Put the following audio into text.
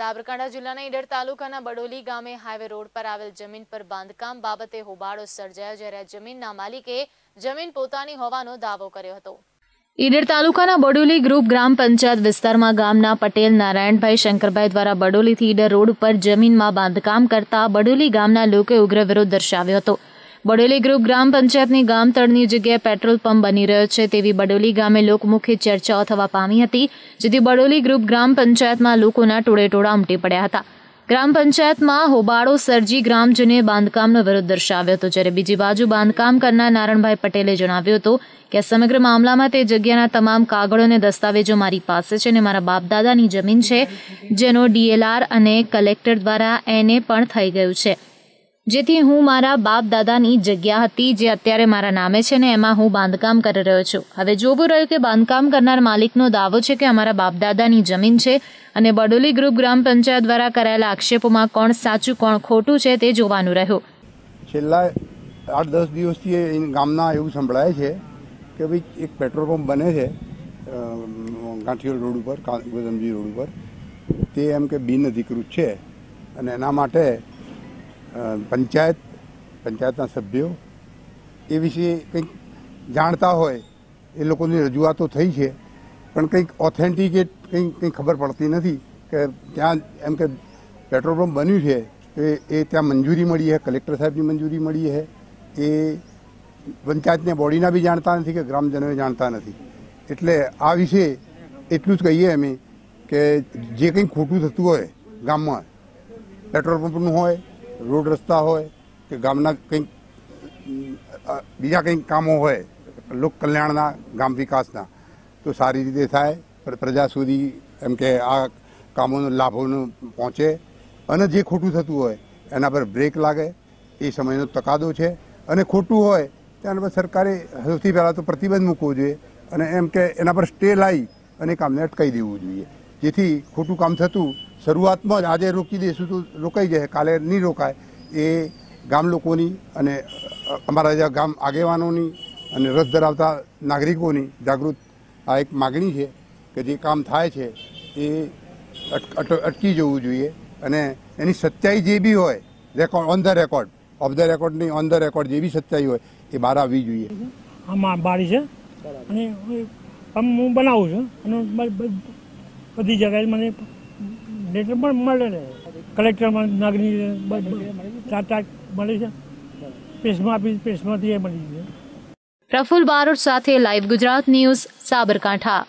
સાબરકાંઠા જિલ્લાના ઈડર તાલુકાના બડોલી ગામે હાઈવે રોડ પર આવેલ જમીન પર બાંધકામ બાબતે હોબાળો સર્જાયો જ્યારે જમીનના માલિકે જમીન પોતાની હોવાનો દાવો કર્યો હતો ઈડર તાલુકાના બડોલી ગ્રુપ ગ્રામ પંચાયત વિસ્તારમાં ગામના પટેલ નારાયણભાઈ શંકરભાઈ દ્વારા બડોલીથી ઈડર રોડ પર જમીનમાં બાંધકામ કરતા બડોલી ગામના લોકોએ ઉગ્ર વિરોધ દર્શાવ્યો હતો બડોલી ગ્રુપ ગ્રામ પંચાયતની ગામ તળની જગ્યાએ પેટ્રોલ પંપ બની રહ્યો છે તેવી બડોલી ગામે લોકમુખી ચર્ચાઓ થવા પામી હતી જેથી બડોલી ગ્રુપ ગ્રામ પંચાયતમાં લોકોના ટોળેટોળા ઉમટી પડ્યા હતા ગ્રામ પંચાયતમાં હોબાળો સરજી ગ્રામજનોએ બાંધકામનો વિરોધ દર્શાવ્યો હતો જ્યારે બીજી બાજુ બાંધકામ કરનાર નારણભાઈ પટેલે જણાવ્યું હતું કે સમગ્ર મામલામાં તે જગ્યાના તમામ કાગળો અને દસ્તાવેજો મારી પાસે છે અને મારા બાપદાદાની જમીન છે જેનો ડીએલઆર અને કલેક્ટર દ્વારા એને પણ થઈ ગયું છે જેથી હું મારા બાપ દાદાની જગ્યા હતી જે અત્યારે મારા નામે છે ને એમાં હું બાંધકામ કરી રહ્યો છું હવે જોવું રહ્યું કે બાંધકામ કરનાર માલિકનો દાવો છે કે અમારા બાપ દાદાની જમીન છે અને બડોલી ગ્રુપ ગ્રામ પંચાયત દ્વારા કરાયેલા આક્ષેપોમાં કોણ સાચું કોણ ખોટું છે તે જોવાનું રહ્યું છેલ્લા આઠ દસ દિવસથી ગામના એવું સંભળાય છે કે ભાઈ એક પેટ્રોલ પંપ બને છે ગાંઠિયોલ રોડ ઉપર ગોદમજી રોડ ઉપર તે એમ કે બિન અધિકૃત છે અને એના માટે પંચાયત પંચાયતના સભ્યો એ વિશે કંઈક જાણતા હોય એ લોકોની રજૂઆતો થઈ છે પણ કંઈક ઓથેન્ટિકેટ કંઈક કંઈ ખબર પડતી નથી કે ત્યાં એમ કે પેટ્રોલ પંપ બન્યું છે એ એ ત્યાં મંજૂરી મળી છે કલેક્ટર સાહેબની મંજૂરી મળી છે એ પંચાયતને બોડીના બી જાણતા નથી કે ગ્રામજનોએ જાણતા નથી એટલે આ વિશે એટલું જ કહીએ અમે કે જે કંઈ ખોટું થતું હોય ગામમાં પેટ્રોલ પંપનું હોય રોડ રસ્તા હોય કે ગામના કંઈક બીજા કંઈક કામો હોય લોક કલ્યાણના ગામ વિકાસના તો સારી રીતે થાય પ્રજા સુધી એમ કે આ કામોનો લાભોનો પહોંચે અને જે ખોટું થતું હોય એના પર બ્રેક લાગે એ સમયનો તકાદો છે અને ખોટું હોય તેના પર સરકારે સૌથી પહેલાં તો પ્રતિબંધ મૂકવો જોઈએ અને એમ કે એના પર સ્ટે લાવી અને કામને અટકાવી દેવું જોઈએ જેથી ખોટું કામ થતું શરૂઆતમાં જ આજે રોકી દઈશું તો રોકાઈ જાય કાલે નહીં રોકાય એ ગામ લોકોની અને અમારા જે ગામ આગેવાનોની અને રસ ધરાવતા નાગરિકોની જાગૃત આ એક માગણી છે કે જે કામ થાય છે એ અટકી જવું જોઈએ અને એની સચ્ચાઈ જે બી હોય record on the record off the record નહીં ઓન ધ રેકોર્ડ જે બી સચ્ચાઈ હોય એ બહાર આવવી જોઈએ આમાં બારી છે અને હું બનાવું છું અને બધી જગ્યાએ મને લેટર પણ મળે ને કલેક્ટરમાં નાગરિક ચાર ચાર મળે છે પ્રેસમાં આપી પ્રેસમાંથી એ મળી છે પ્રફુલ બારોટ સાથે લાઈવ ગુજરાત ન્યૂઝ સાબરકાંઠા